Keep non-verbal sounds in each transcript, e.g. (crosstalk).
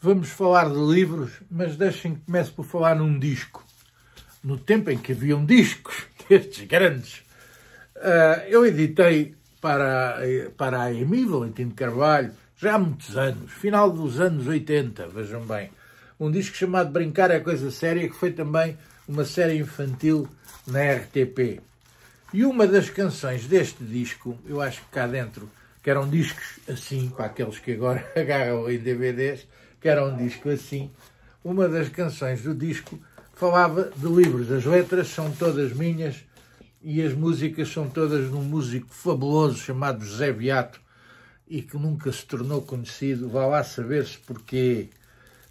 Vamos falar de livros, mas deixem que comece por falar num disco. No tempo em que haviam discos (laughs) destes grandes, eh, eu editei para, para a EMI, de Carvalho, já há muitos anos, final dos anos 80, vejam bem, um disco chamado Brincar é Coisa Séria, que foi também uma série infantil na RTP. E uma das canções deste disco, eu acho que cá dentro, que eram discos assim, para aqueles que agora (laughs) agarram em DVDs, que era um disco assim, uma das canções do disco falava de livros. As letras são todas minhas e as músicas são todas de um músico fabuloso chamado José Beato e que nunca se tornou conhecido, vá lá saber-se porquê.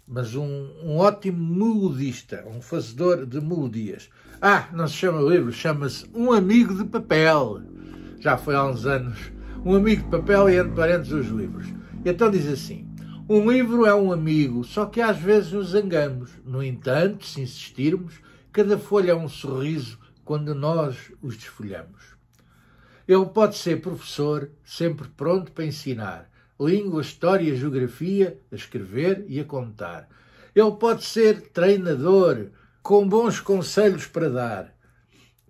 Mas um, um ótimo melodista, um fazedor de melodias. Ah, não se chama livro, chama-se Um Amigo de Papel. Já foi há uns anos. Um Amigo de Papel e, entre parênteses, os livros. Então diz assim: um livro é um amigo, só que às vezes nos zangamos. No entanto, se insistirmos, cada folha é um sorriso quando nós os desfolhamos. Ele pode ser professor, sempre pronto para ensinar língua, história, geografia, a escrever e a contar. Ele pode ser treinador, com bons conselhos para dar.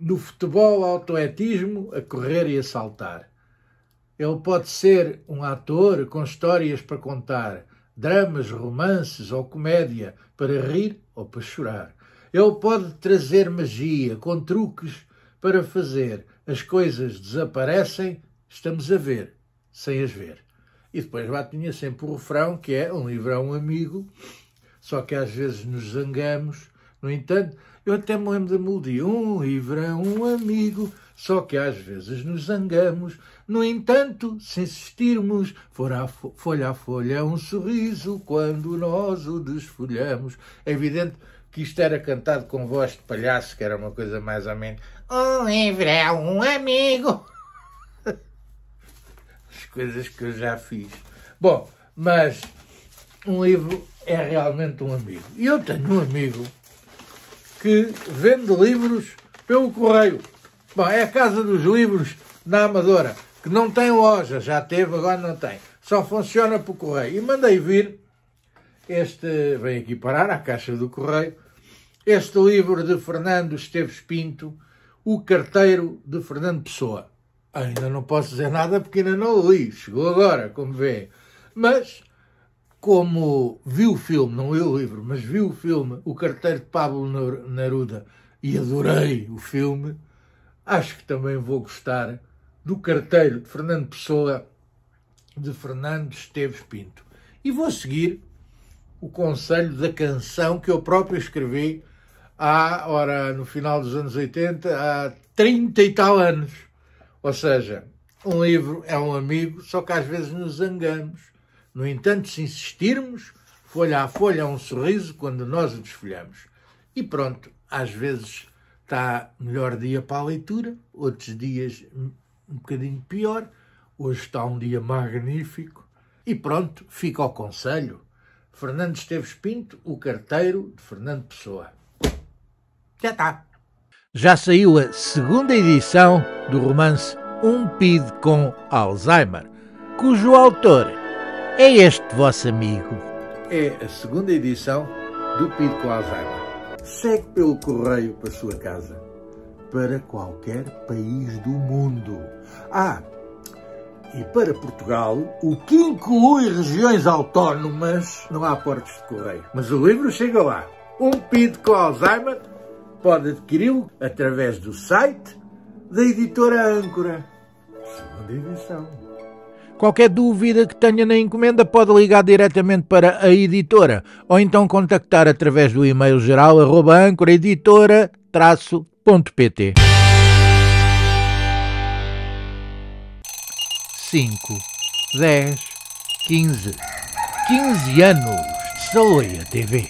No futebol, autoetismo, a correr e a saltar. Ele pode ser um ator com histórias para contar, dramas, romances ou comédia, para rir ou para chorar. Ele pode trazer magia, com truques para fazer. As coisas desaparecem, estamos a ver, sem as ver. E depois lá tinha sempre o refrão, que é um livro é um amigo, só que às vezes nos zangamos no entanto, eu até me lembro de um Ivrão, um amigo, só que às vezes nos zangamos. No entanto, se insistirmos, folha a folha um sorriso quando nós o desfolhamos. É evidente que isto era cantado com voz de palhaço, que era uma coisa mais ou menos. Um oh, é um amigo. (laughs) As coisas que eu já fiz. Bom, mas um livro é realmente um amigo. E eu tenho um amigo que vende livros pelo correio. Bom, é a Casa dos Livros na Amadora, que não tem loja, já teve, agora não tem. Só funciona por correio. E mandei vir este, vem aqui parar a Caixa do Correio, este livro de Fernando Esteves Pinto, O Carteiro de Fernando Pessoa. Ainda não posso dizer nada porque ainda não o li, chegou agora, como vê. Mas como viu o filme, não eu o livro, mas viu o filme O Carteiro de Pablo Neruda e adorei o filme, acho que também vou gostar do Carteiro de Fernando Pessoa de Fernando Esteves Pinto. E vou seguir o conselho da canção que eu próprio escrevi há, ora, no final dos anos 80, há 30 e tal anos. Ou seja, um livro é um amigo, só que às vezes nos zangamos no entanto, se insistirmos, folha a folha há é um sorriso quando nós o desfolhamos. E pronto, às vezes está melhor dia para a leitura, outros dias um bocadinho pior, hoje está um dia magnífico. E pronto, fica o conselho. Fernando Esteves Pinto, o carteiro de Fernando Pessoa. Já está. Já saiu a segunda edição do romance Um PID com Alzheimer, cujo autor é este vosso amigo. É a segunda edição do PID com Alzheimer. Segue pelo correio para sua casa, para qualquer país do mundo. Ah, e para Portugal, o que inclui regiões autónomas, não há portas de correio. Mas o livro chega lá. Um PID com Alzheimer pode adquiri-lo através do site da editora Âncora. Segunda edição. Qualquer dúvida que tenha na encomenda pode ligar diretamente para a editora ou então contactar através do e-mail geral arroba editora-pt 5, 10, 15 15 anos de Saloia TV